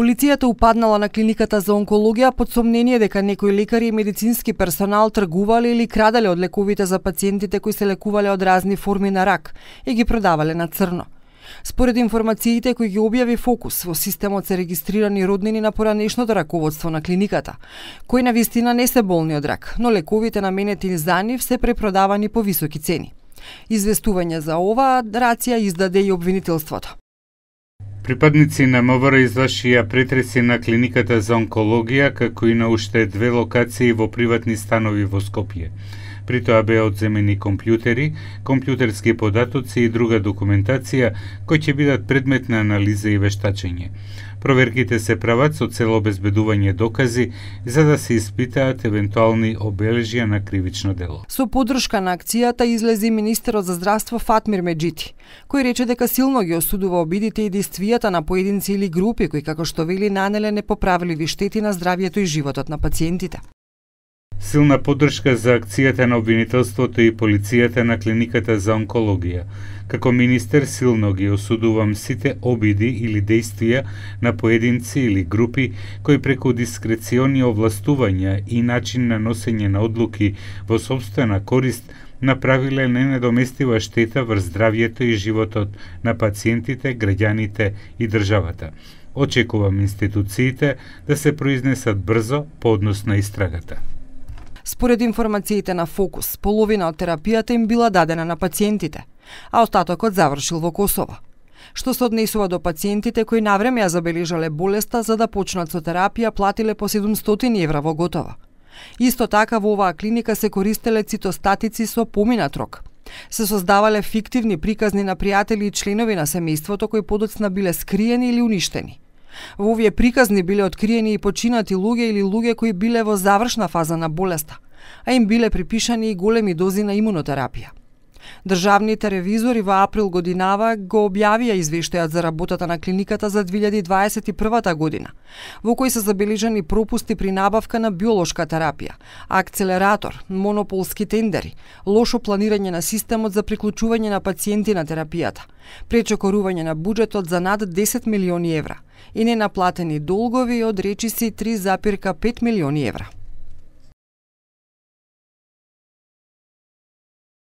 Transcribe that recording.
Полицијата упаднала на клиниката за онкологија под сомнение дека некои лекари и медицински персонал тргувале или крадале од лековите за пациентите кои се лекувале од разни форми на рак и ги продавале на црно. Според информациите кои ги објави Фокус, во системот се регистрирани роднини на поранешното раководство на клиниката, кои на вистина не се болни од рак, но лековите наменети за нив се препродавани по високи цени. Известување за оваа рација издаде и обвинителството. Припадници на МВР извршија претреси на клиниката за онкологија, како и на уште две локации во приватни станови во Скопје. При тоа беа одземени компјутери, компјутерски податоци и друга документација кои ќе бидат предмет на анализа и вештачење. Проверките се прават со цел обезбедување докази за да се испитаат евентуални обележја на кривично дело. Со подршка на акцијата излези министерот за здравство Фатмир Меджити, кој рече дека силно ги осудува обидите и действијата на поединци или групи кои како што вели нанеле непоправливи штети на здравјето и животот на пациентите. Силна поддршка за акцијата на обвинителството и полицијата на клиниката за онкологија. Како министер силно ги осудувам сите обиди или действија на поединци или групи кои преку дискрециони овластувања и начин на носење на одлуки во собствена корист направиле ненедоместива штета врз здравјето и животот на пациентите, граѓаните и државата. Очекувам институциите да се произнесат брзо по однос на истрагата. Според информациите на Фокус, половина од терапијата им била дадена на пациентите, а остатокот завршил во Косово. Што се однесува до пациентите кои навреме ја забележале болеста за да почнат со терапија, платиле по 700 евра во готово. Исто така во оваа клиника се користеле цитостатици со поминат рок. Се создавале фиктивни приказни на пријатели и членови на семејството кои подоцна биле скриени или уништени. Во овие приказни биле откриени и починати луѓе или луѓе кои биле во завршна фаза на болеста, а им биле припишани и големи дози на имунотерапија. Државните ревизори во април годинава го објавија извештајот за работата на клиниката за 2021 година, во кој се забележани пропусти при набавка на биолошка терапија, акцелератор, монополски тендери, лошо планирање на системот за приклучување на пациенти на терапијата, пречекорување на буџетот за над 10 милиони евра и ненаплатени долгови од речиси 3,5 милиони евра.